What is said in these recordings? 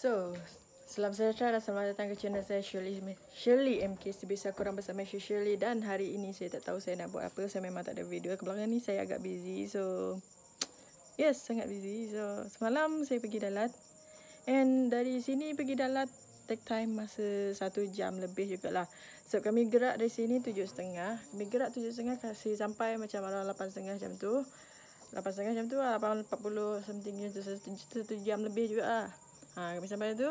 So, selamat sejahtera dan selamat datang ke channel saya Shirley, Shirley MK Sebisa korang bersama saya Shirley Dan hari ini saya tak tahu saya nak buat apa Saya memang tak ada video Kebelakangan ni saya agak busy So, yes sangat busy So, semalam saya pergi dalat And dari sini pergi dalat Take time masa satu jam lebih jugalah So, kami gerak dari sini tujuh setengah Kami gerak tujuh setengah kasih sampai macam malam lapan setengah jam tu Lapan setengah jam tu lah 8.40 something Satu jam lebih jugalah Ha, kami sampai tu.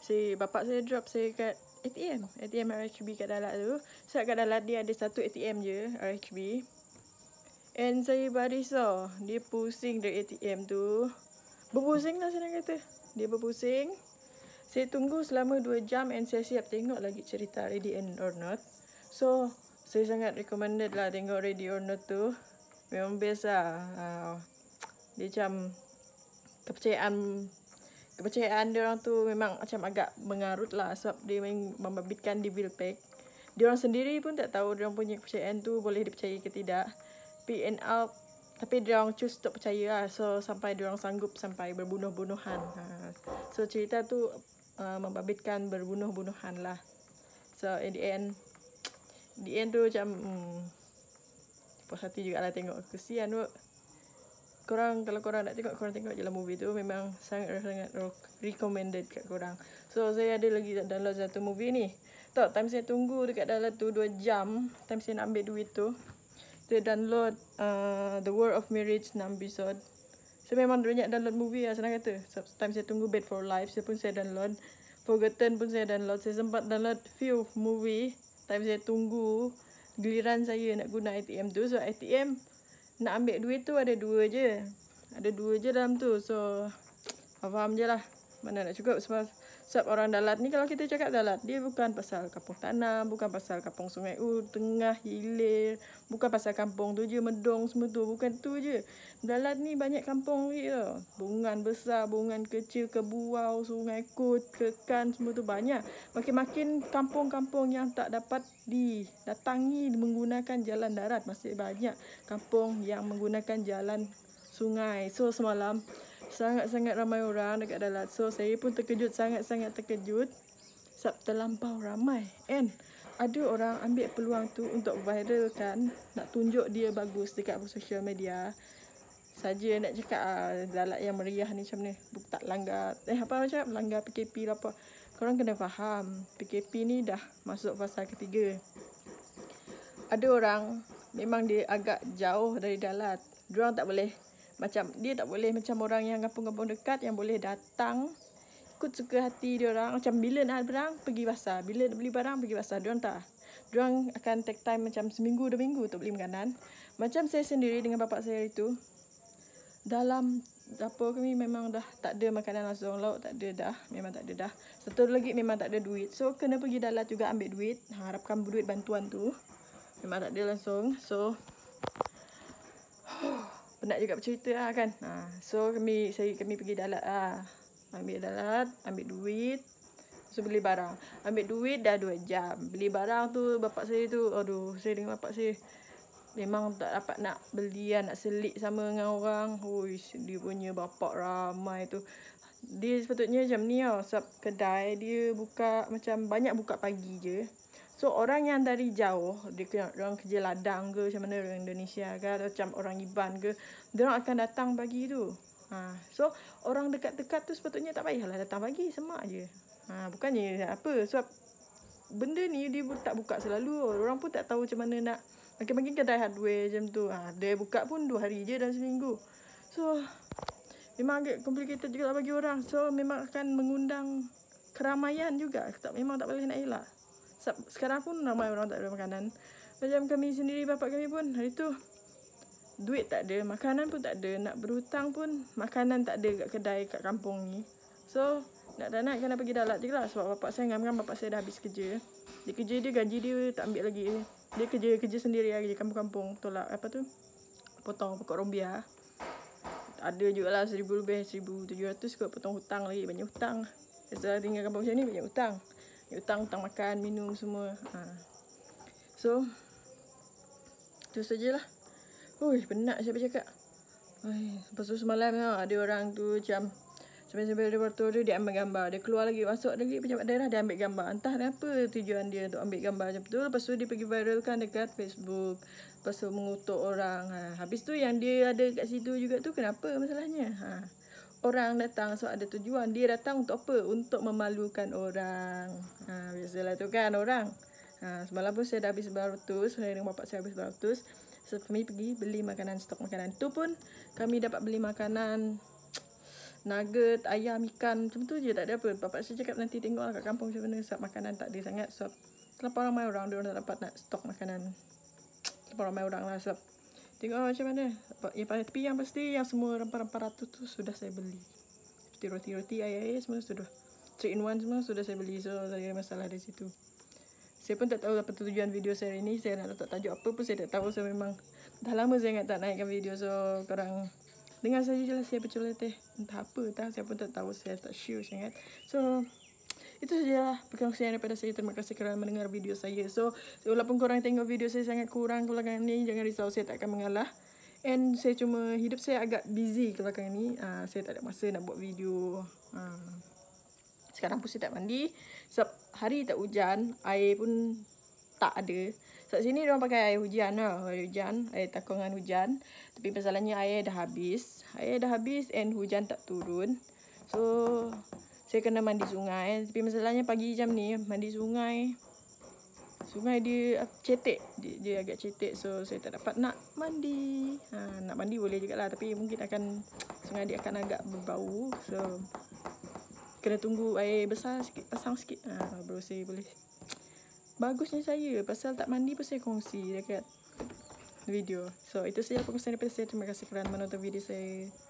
Si bapak saya drop saya kat ATM. ATM RHB kat Dalat tu. Sebab kat Dalat dia ada satu ATM je RHB. And saya so Dia pusing dari ATM tu. Berpusing lah saya nak kata. Dia berpusing. Saya tunggu selama 2 jam and saya siap tengok lagi cerita ready and or not. So, saya sangat recommended lah tengok ready or not tu. Memang best lah. Uh, dia macam kepercayaan kepercayaan dia orang tu memang macam agak mengarut lah sebab dia main membabitkan devil pack. Dia orang sendiri pun tak tahu dia orang punya kepercayaan tu boleh dipercayai ke tidak. PN out tapi dia orang choose untuk percaya lah. So sampai dia orang sanggup sampai berbunuh-bunuhan. Ha. So cerita tu uh, membabitkan berbunuh-bunuhan lah. So in the end di end tu macam hmm, puas hati jugalah tengok kesian tu korang kalau korang nak tengok korang tengok je lah movie tu memang sangat sangat recommended kat korang so saya ada lagi download satu movie ni tau time saya tunggu dekat dalam tu 2 jam time saya nak ambil duit tu saya download uh, The World of Marriage 6 episode saya memang banyak download movie lah senang kata so, time saya tunggu Bed for Life saya pun saya download Forgotten pun saya download saya sempat download few movie time saya tunggu giliran saya nak guna ATM tu so ATM nak ambil duit tu ada dua je. Ada dua je dalam tu. So, faham je lah. Mana nak cukup sebab... Sebab orang Dalat ni kalau kita cakap Dalat, dia bukan pasal kampung Tanam, bukan pasal kampung sungai U, tengah, hilir, bukan pasal kampung tu je, medong semua tu, bukan tu je. Dalat ni banyak kampung lagi tau. Bungan besar, bungan kecil, kebuau, sungai kut, kekan, semua tu banyak. Makin-makin kampung-kampung yang tak dapat didatangi menggunakan jalan darat, masih banyak kampung yang menggunakan jalan sungai. So semalam, sangat-sangat ramai orang dekat dalam. So saya pun terkejut sangat-sangat terkejut. Sebab terlampau ramai. And ada orang ambil peluang tu untuk viral viralkan. Nak tunjuk dia bagus dekat social media. Saja nak cakap ah, dalat yang meriah ni macam ni. Buk tak langgar. Eh apa macam Langgar PKP lah apa. Korang kena faham. PKP ni dah masuk fasa ketiga. Ada orang memang dia agak jauh dari dalat. Diorang tak boleh macam dia tak boleh macam orang yang kampung-kampung dekat yang boleh datang ikut suka hati dia orang macam bila nak barang pergi pasar bila nak beli barang pergi pasar dia tak dia orang akan take time macam seminggu dua minggu untuk beli makanan macam saya sendiri dengan bapak saya itu dalam dapur kami memang dah tak ada makanan langsung lauk tak ada dah memang tak ada dah satu lagi memang tak ada duit so kena pergi dalat juga ambil duit ha, harapkan duit bantuan tu memang tak ada langsung so penat juga bercerita lah kan. Ha. So kami saya kami pergi dalat lah. Ambil dalat, ambil duit. So beli barang. Ambil duit dah 2 jam. Beli barang tu bapak saya tu. Aduh saya dengan bapak saya. Memang tak dapat nak beli lah. Nak selit sama dengan orang. Uish, dia punya bapak ramai tu. Dia sepatutnya jam ni tau. Sebab kedai dia buka macam banyak buka pagi je. So orang yang dari jauh, dia, dia orang kerja ladang ke macam mana orang Indonesia ke atau macam orang Iban ke, dia orang akan datang bagi tu. Ha. So orang dekat-dekat tu sepatutnya tak payahlah datang bagi semak je. Ha. Bukannya apa, sebab so, benda ni dia tak buka selalu. Orang pun tak tahu macam mana nak makin-makin kedai hardware macam tu. Ha. Dia buka pun dua hari je dalam seminggu. So memang agak complicated juga lah bagi orang. So memang akan mengundang keramaian juga. Tak, memang tak boleh nak elak sekarang pun ramai orang tak ada makanan. Macam kami sendiri, bapak kami pun hari tu duit tak ada, makanan pun tak ada, nak berhutang pun makanan tak ada kat kedai kat kampung ni. So, nak tak nak kena pergi dalat je lah sebab bapak saya ngam-ngam bapak saya dah habis kerja. Dia kerja dia gaji dia tak ambil lagi. Dia kerja kerja sendiri lah, kerja kampung-kampung, tolak apa tu? Potong pokok rombia. Lah. Ada juga lah seribu lebih, seribu tujuh ratus Kau potong hutang lagi, banyak hutang. Sebab tinggal kampung macam ni banyak hutang hutang hutang makan minum semua ha. so tu sajalah Uish, penat siapa cakap Ay, lepas tu semalam ha, ada orang tu macam sambil-sambil dia waktu tu dia ambil gambar dia keluar lagi masuk lagi pejabat daerah dia ambil gambar entah apa tujuan dia untuk ambil gambar macam tu lepas tu dia pergi viralkan dekat Facebook lepas tu mengutuk orang ha. habis tu yang dia ada kat situ juga tu kenapa masalahnya ha orang datang sebab ada tujuan. Dia datang untuk apa? Untuk memalukan orang. Ha, biasalah tu kan orang. Ha, semalam pun saya dah habis beratus. Hari dengan bapak saya habis beratus. So, kami pergi beli makanan, stok makanan. Tu pun kami dapat beli makanan nugget, ayam, ikan. Macam tu je tak ada apa. Bapak saya cakap nanti tengok lah kat kampung macam mana. Sebab makanan tak ada sangat. Sebab so, terlalu ramai orang. Dia orang tak dapat nak stok makanan. Terlalu ramai orang lah. Sebab Tengok lah macam mana. Yang paling tepi yang pasti yang semua rempah-rempah ratus tu sudah saya beli. Seperti roti-roti, air-air semua sudah. 3 in 1 semua sudah saya beli. So, tak ada masalah dari situ. Saya pun tak tahu apa tujuan video saya ini. Saya nak letak tajuk apa pun saya tak tahu. So, memang dah lama saya ingat tak naikkan video. So, korang dengar saja je lah siapa colet teh. Entah apa tak. Saya pun tak tahu. Saya tak sure sangat. So, itu sajalah perkongsian daripada saya terima kasih kerana mendengar video saya so walaupun korang tengok video saya sangat kurang kelakangan ni jangan risau saya tak akan mengalah and saya cuma hidup saya agak busy kelakangan ni uh, saya tak ada masa nak buat video uh. sekarang pun saya tak mandi sebab so, hari tak hujan air pun tak ada sebab so, sini diorang pakai air hujan lah air hujan air takungan hujan tapi masalahnya air dah habis air dah habis and hujan tak turun So, saya kena mandi sungai. Tapi masalahnya pagi jam ni mandi sungai. Sungai dia cetek. Dia, dia agak cetek so saya tak dapat nak mandi. Ha, nak mandi boleh juga lah tapi mungkin akan sungai dia akan agak berbau. So kena tunggu air besar sikit, pasang sikit. Ha, baru saya boleh. Bagusnya saya pasal tak mandi pun saya kongsi dekat video. So itu saja pengesahan daripada saya. Terima kasih kerana menonton video saya.